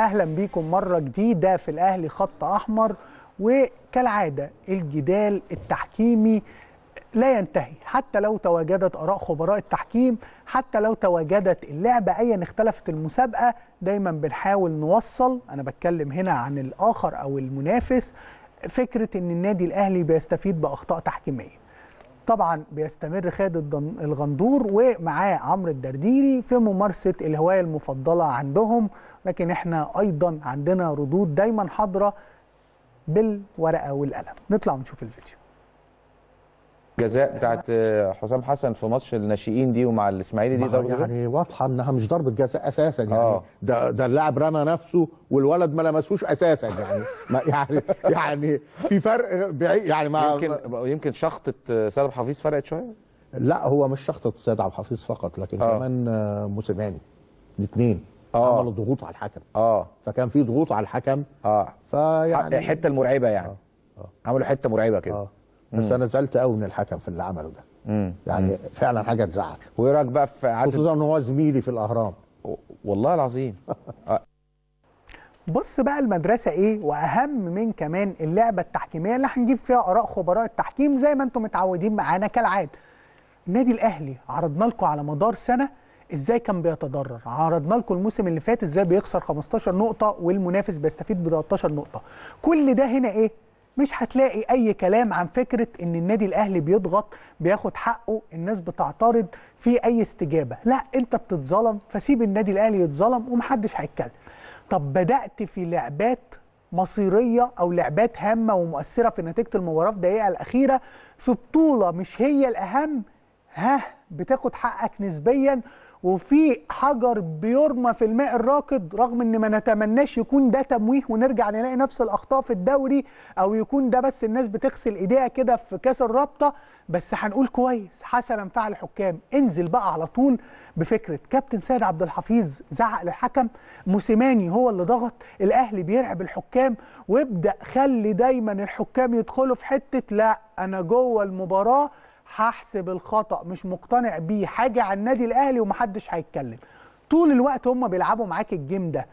اهلا بيكم مره جديده في الاهلي خط احمر وكالعاده الجدال التحكيمي لا ينتهي حتى لو تواجدت اراء خبراء التحكيم حتى لو تواجدت اللعبه ايا اختلفت المسابقه دايما بنحاول نوصل انا بتكلم هنا عن الاخر او المنافس فكره ان النادي الاهلي بيستفيد باخطاء تحكيميه طبعا بيستمر خالد الغندور ومعاه عمرو الدرديري في ممارسه الهوايه المفضله عندهم لكن احنا ايضا عندنا ردود دايما حاضره بالورقه والقلم نطلع ونشوف الفيديو جزاء بتاعت آه، حسام حسن في ماتش الناشئين دي ومع الاسماعيلي دي ضربه يعني واضحه انها مش ضربه جزاء اساسا يعني آه. ده ده اللاعب رمى نفسه والولد ما لمسوش اساسا يعني يعني يعني في فرق بعيد يعني ما يمكن يمكن شخطه آه، سيد عبد الحفيظ فرقت شويه؟ لا هو مش شخطه سيد عبد الحفيظ فقط لكن أوه. كمان موسيماني الاثنين عملوا ضغوط على الحكم اه فكان في ضغوط على الحكم اه فيعني الحته المرعبه يعني أوه. أوه. عملوا حته مرعبه كده أوه. بس انا زعلت قوي من الحكم في اللي عمله ده يعني مم. فعلا حاجه تزعل وايه رايك بقى في عدد خصوصا ان هو زميلي في الاهرام والله العظيم آه. بص بقى المدرسه ايه واهم من كمان اللعبه التحكيميه اللي هنجيب فيها اراء خبراء التحكيم زي ما انتم متعودين معانا كالعاده النادي الاهلي عرضنا لكم على مدار سنه ازاي كان بيتضرر عرضنا لكم الموسم اللي فات ازاي بيخسر 15 نقطه والمنافس بيستفيد ب 13 نقطه كل ده هنا ايه مش هتلاقي اي كلام عن فكره ان النادي الاهلي بيضغط بياخد حقه الناس بتعترض في اي استجابه لا انت بتتظلم فسيب النادي الاهلي يتظلم ومحدش هيتكلم طب بدات في لعبات مصيريه او لعبات هامه ومؤثره في نتيجه المباراه في الدقيقه الاخيره في بطوله مش هي الاهم ها بتاخد حقك نسبيا وفي حجر بيرمى في الماء الراكد رغم ان ما نتمناش يكون ده تمويه ونرجع نلاقي نفس الاخطاء في الدوري او يكون ده بس الناس بتغسل ايديها كده في كاس الرابطه بس هنقول كويس حسنا فعل الحكام انزل بقى على طول بفكره كابتن سيد عبد الحفيظ زعق للحكم موسيماني هو اللي ضغط الاهلي بيرعب الحكام وابدا خلي دايما الحكام يدخلوا في حته لا انا جوه المباراه هحسب الخطا مش مقتنع بيه حاجه على النادي الاهلي ومحدش هيتكلم طول الوقت هم بيلعبوا معاك الجيم ده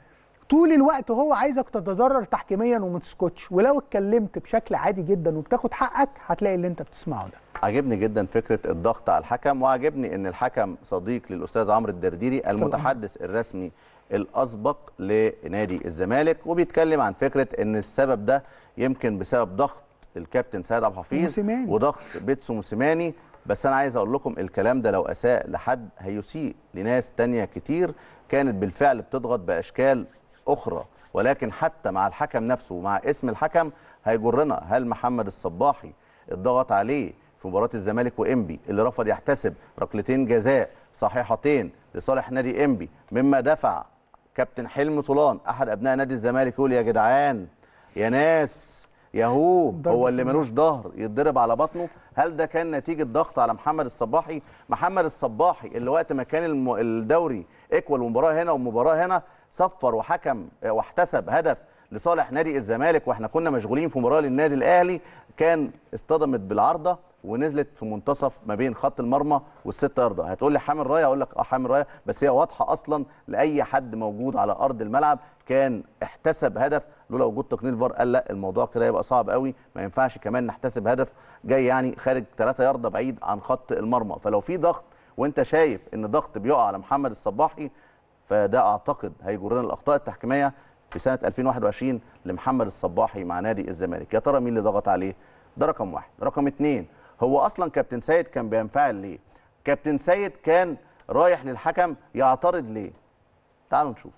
طول الوقت هو عايزك تتضرر تحكيميا وما تسكتش ولو اتكلمت بشكل عادي جدا وبتاخد حقك هتلاقي اللي انت بتسمعه ده عجبني جدا فكره الضغط على الحكم وعجبني ان الحكم صديق للاستاذ عمرو الدرديري المتحدث الرسمي الاسبق لنادي الزمالك وبيتكلم عن فكره ان السبب ده يمكن بسبب ضغط الكابتن سيد عبد الحفيظ وضغط بيتسو موسيماني بس انا عايز اقول لكم الكلام ده لو اساء لحد هيسيء لناس تانية كتير كانت بالفعل بتضغط باشكال اخرى ولكن حتى مع الحكم نفسه ومع اسم الحكم هيجرنا هل محمد الصباحي اتضغط عليه في مباراه الزمالك وانبي اللي رفض يحتسب ركلتين جزاء صحيحتين لصالح نادي انبي مما دفع كابتن حلمي طولان احد ابناء نادي الزمالك يقول يا جدعان يا ناس ياهو هو اللي ملوش ظهر يتضرب على بطنه هل ده كان نتيجه ضغط على محمد الصباحي محمد الصباحي اللي وقت ما كان الدوري ايكوال ومباراه هنا ومباراه هنا صفر وحكم واحتسب هدف لصالح نادي الزمالك واحنا كنا مشغولين في مباراه للنادي الاهلي كان اصطدمت بالعارضه ونزلت في منتصف ما بين خط المرمى والست يارده هتقول لي حامل رايه اقول لك اه حامل رايه بس هي واضحه اصلا لاي حد موجود على ارض الملعب كان احتسب هدف لولا وجود تقنين الفار قال لا الموضوع كده يبقى صعب قوي ما ينفعش كمان نحتسب هدف جاي يعني خارج 3 يارده بعيد عن خط المرمى فلو في ضغط وانت شايف ان ضغط بيقع على محمد الصباحي فده اعتقد هيجرنا الاخطاء التحكيميه في سنه 2021 لمحمد الصباحي مع نادي الزمالك يا ترى مين اللي ضغط عليه ده رقم واحد رقم اتنين هو اصلا كابتن سيد كان بينفعل ليه كابتن سيد كان رايح للحكم يعترض ليه تعالوا نشوف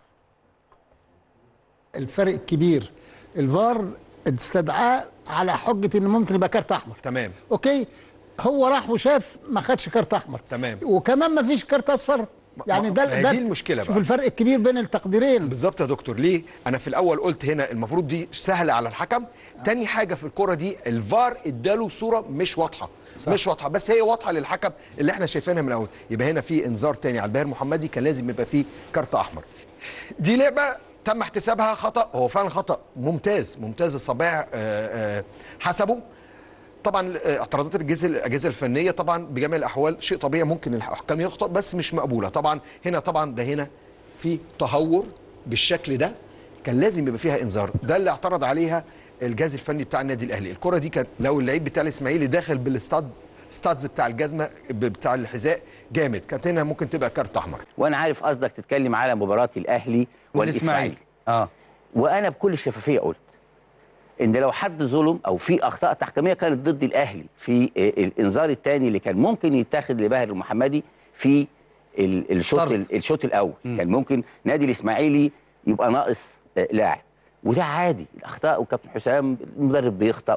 الفرق الكبير الفار استدعاه على حجه ان ممكن يبقى كارت احمر تمام اوكي هو راح وشاف ما خدش كارت احمر تمام وكمان ما فيش كارت اصفر يعني ده ده دي المشكله بقى. شوف الفرق الكبير بين التقديرين بالظبط يا دكتور ليه انا في الاول قلت هنا المفروض دي سهله على الحكم آه. تاني حاجه في الكره دي الفار اداله صوره مش واضحه صح. مش واضحه بس هي واضحه للحكم اللي احنا شايفينها من الاول يبقى هنا في انذار تاني على الباهر محمدي كان لازم يبقى فيه كارت احمر دي لعبه تم احتسابها خطا هو فعلا خطا ممتاز ممتاز الصباع آه، آه، حسبه طبعا آه، اعتراضات الاجهزه الفنيه طبعا بجميع الاحوال شيء طبيعي ممكن الحكام يخطئ بس مش مقبوله طبعا هنا طبعا ده هنا في تهور بالشكل ده كان لازم يبقى فيها انذار ده اللي اعترض عليها الجهاز الفني بتاع النادي الاهلي الكره دي كانت لو اللعيب بتاع الاسماعيلي داخل بالاستاد ستادز بتاع الجزمه بتاع الحذاء جامد كانت هنا ممكن تبقى كارت احمر وانا عارف قصدك تتكلم على مباراه الاهلي والاسماعيلي اه وانا بكل شفافيه قلت ان لو حد ظلم او في اخطاء تحكيميه كانت ضد الاهلي في آه، الانذار الثاني اللي كان ممكن يتاخد لباهر المحمدي في الشوط الشوط الاول م. كان ممكن نادي الاسماعيلي يبقى ناقص آه، لاعب وده عادي الاخطاء وكابتن حسام المدرب بيخطا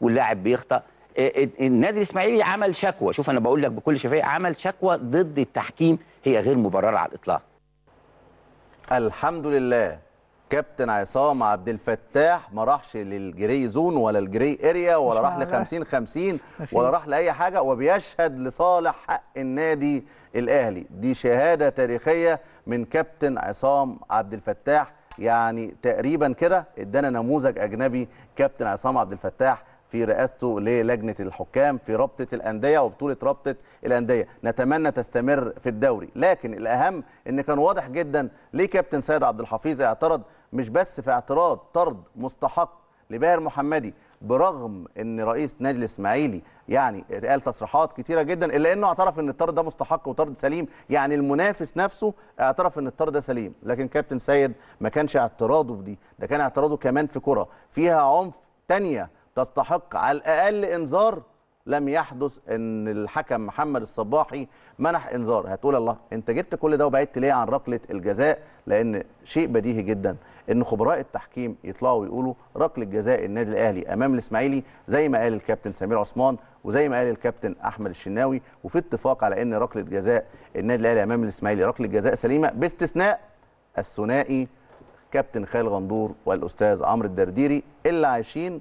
واللاعب بيخطا النادي آه، الاسماعيلي عمل شكوى شوف انا بقول لك بكل شفافيه عمل شكوى ضد التحكيم هي غير مبرره على الاطلاق الحمد لله كابتن عصام عبد الفتاح ما راحش للجري زون ولا الجري اريا ولا راح ل 50 50 ولا راح لاي حاجه وبيشهد لصالح حق النادي الاهلي دي شهاده تاريخيه من كابتن عصام عبد الفتاح يعني تقريبا كده ادانا نموذج اجنبي كابتن عصام عبد الفتاح في رئاسته للجنه الحكام في رابطه الانديه وبطوله رابطه الانديه نتمنى تستمر في الدوري لكن الاهم ان كان واضح جدا ليه كابتن سيد عبد الحفيظ اعترض مش بس في اعتراض طرد مستحق لباهر محمدي برغم ان رئيس نادي الاسماعيلي يعني قال تصريحات كتيره جدا الا انه اعترف ان الطرد ده مستحق وطرد سليم يعني المنافس نفسه اعترف ان الطرد ده سليم لكن كابتن سيد ما كانش اعتراضه في دي ده كان اعتراضه كمان في كره فيها عنف تانيه تستحق على الاقل انذار لم يحدث ان الحكم محمد الصباحي منح انذار هتقول الله انت جبت كل ده وبعدت ليه عن ركله الجزاء لان شيء بديهي جدا ان خبراء التحكيم يطلعوا ويقولوا ركله جزاء النادي الاهلي امام الاسماعيلي زي ما قال الكابتن سمير عثمان وزي ما قال الكابتن احمد الشناوي وفي اتفاق على ان ركله جزاء النادي الاهلي امام الاسماعيلي ركله جزاء سليمه باستثناء الثنائي كابتن خالد غندور والاستاذ عمرو الدرديري اللي عايشين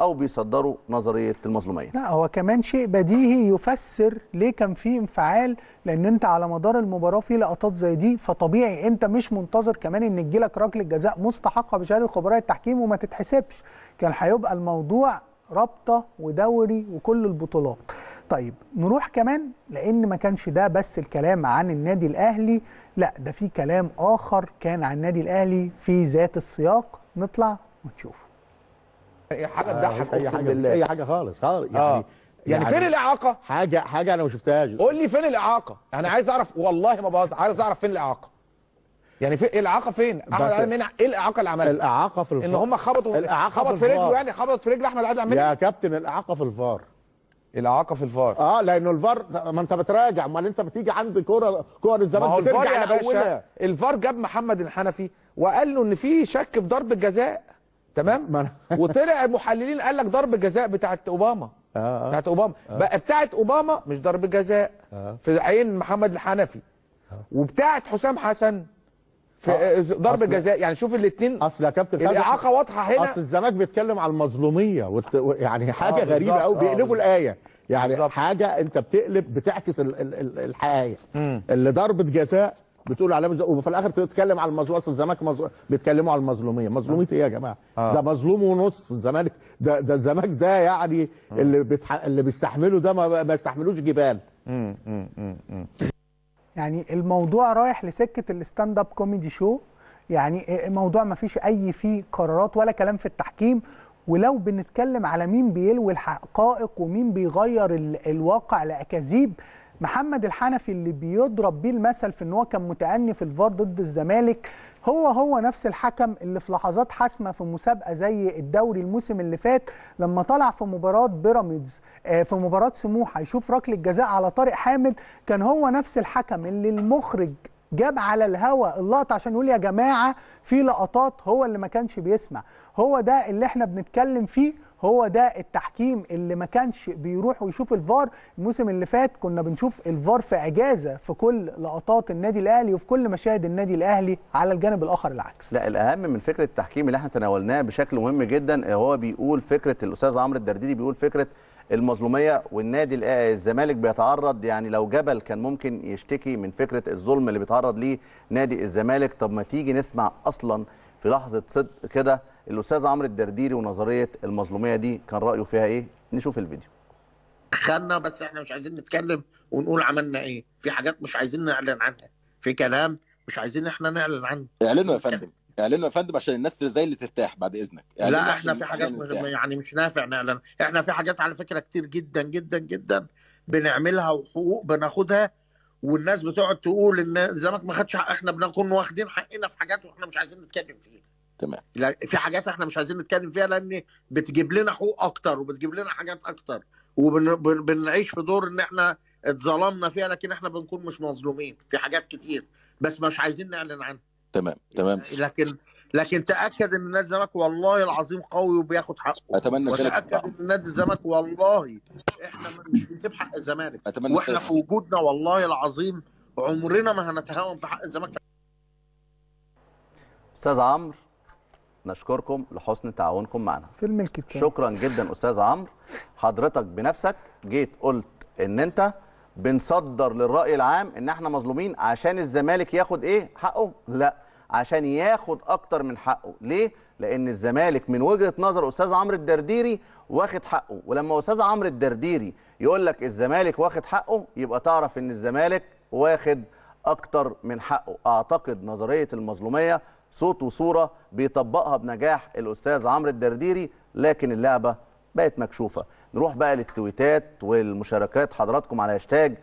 او بيصدروا نظريه المظلوميه لا هو كمان شيء بديهي يفسر ليه كان في انفعال لان انت على مدار المباراه في لقطات زي دي فطبيعي انت مش منتظر كمان ان تجيلك ركله جزاء مستحقه بشهاده خبراء التحكيم وما تتحسبش كان هيبقى الموضوع رابطه ودوري وكل البطولات طيب نروح كمان لان ما كانش ده بس الكلام عن النادي الاهلي لا ده في كلام اخر كان عن النادي الاهلي في ذات السياق نطلع ونشوف حاجه آه، تضحك اي حاجه بالله. اي حاجه خالص خالص آه. يعني آه. يعني, يعني فين الاعاقه؟ حاجه حاجه انا ما شفتهاش قول لي فين الاعاقه؟ انا يعني عايز اعرف والله ما بهزر عايز اعرف فين الاعاقه؟ يعني في الاعاقه فين؟ احمد عادل منع ايه الاعاقه اللي عملها؟ الاعاقه في الفار ان هم خبطوا خبط في, رجله يعني خبط في رجل احمد عادل منع يا إيه؟ كابتن الاعاقه في الفار الاعاقه في الفار اه لانه الفار ما انت بتراجع امال انت بتيجي عند كوره كور الزمالك بترجع لاولها الفار جاب محمد الحنفي وقال له ان في شك في ضرب جزاء تمام وطلع المحللين قال لك ضرب جزاء بتاعت اوباما آه،, آه. بتاعت اوباما آه. بقى بتاعت اوباما مش ضرب جزاء آه. في عين محمد الحنفي آه. وبتاعت حسام حسن في آه. آه، ضرب جزاء يعني شوف الاثنين اصل يا كابتن الاعاقه واضحه هنا اصل الزمالك بيتكلم على المظلوميه وت... يعني حاجه آه غريبه قوي بيقلبوا آه الايه يعني بالزبط. حاجه انت بتقلب بتعكس الحقيقه اللي ضربه جزاء بتقول على وفي الاخر تتكلم على المظلوم اصل الزمالك مظلوم بيتكلموا على المظلوميه مظلوميه ايه يا جماعه آه. ده مظلوم ونص الزمالك ده ده الزمالك ده يعني آه. اللي بتح... اللي بيستحمله ده ما بيستحملوش جبال يعني الموضوع رايح لسكه الستاند اب كوميدي شو يعني إيه- إيه موضوع ما فيش اي فيه قرارات ولا كلام في التحكيم ولو بنتكلم على مين بيلوي الحقائق ومين بيغير الواقع لاكاذيب محمد الحنفي اللي بيضرب بيه المثل في ان هو كان متأني في الفار ضد الزمالك هو هو نفس الحكم اللي في لحظات حاسمه في مسابقه زي الدوري الموسم اللي فات لما طلع في مباراه بيراميدز آه، في مباراه سموحه يشوف ركله جزاء على طارق حامد كان هو نفس الحكم اللي المخرج جاب على الهوا اللقطه عشان يقول يا جماعه في لقطات هو اللي ما كانش بيسمع هو ده اللي احنا بنتكلم فيه هو ده التحكيم اللي ما كانش بيروح ويشوف الفار الموسم اللي فات كنا بنشوف الفار في اجازه في كل لقطات النادي الاهلي وفي كل مشاهد النادي الاهلي على الجانب الاخر العكس لا الاهم من فكره التحكيم اللي احنا تناولناه بشكل مهم جدا هو بيقول فكره الاستاذ عمرو الدرديدي بيقول فكره المظلوميه والنادي الزمالك بيتعرض يعني لو جبل كان ممكن يشتكي من فكره الظلم اللي بيتعرض ليه نادي الزمالك طب ما تيجي نسمع اصلا في لحظه صدق كده الاستاذ عمرو الدرديري ونظريه المظلوميه دي كان رايه فيها ايه نشوف الفيديو خدنا بس احنا مش عايزين نتكلم ونقول عملنا ايه في حاجات مش عايزين نعلن عنها في كلام مش عايزين احنا نعلن عنه اعلنوا يا فندم اعلنوا يا فندم عشان الناس زي اللي ترتاح بعد اذنك لا احنا في حاجات مش يعني مش نافع نعلن احنا في حاجات على فكره كتير جدا جدا جدا بنعملها وحقوق بناخدها والناس بتقعد تقول ان زمانك ما خدش احنا بنكون واخدين حقنا في حاجات واحنا مش عايزين نتكلم فيها تمام في حاجات احنا مش عايزين نتكلم فيها لان بتجيب لنا حقوق اكتر وبتجيب لنا حاجات اكتر وبنعيش في دور ان احنا اتظلمنا فيها لكن احنا بنكون مش مظلومين في حاجات كتير بس مش عايزين نعلن عنها تمام تمام لكن لكن تاكد ان نادي الزمالك والله العظيم قوي وبياخد حقه اتمنى ذلك وتاكد ان نادي الزمالك والله احنا مش بنسيب حق الزمالك اتمنى واحنا في وجودنا والله العظيم عمرنا ما هنتهاون في حق الزمالك استاذ عمرو نشكركم لحسن تعاونكم معنا فيلم الكتاب شكرا جدا استاذ عمرو حضرتك بنفسك جيت قلت ان انت بنصدر للراي العام ان احنا مظلومين عشان الزمالك ياخد ايه حقه لا عشان ياخد اكتر من حقه ليه لان الزمالك من وجهه نظر استاذ عمرو الدرديري واخد حقه ولما استاذ عمرو الدرديري يقول لك الزمالك واخد حقه يبقى تعرف ان الزمالك واخد اكتر من حقه اعتقد نظريه المظلوميه صوت وصوره بيطبقها بنجاح الاستاذ عمرو الدرديري لكن اللعبه بقت مكشوفه نروح بقى للتويتات والمشاركات حضراتكم على هاشتاج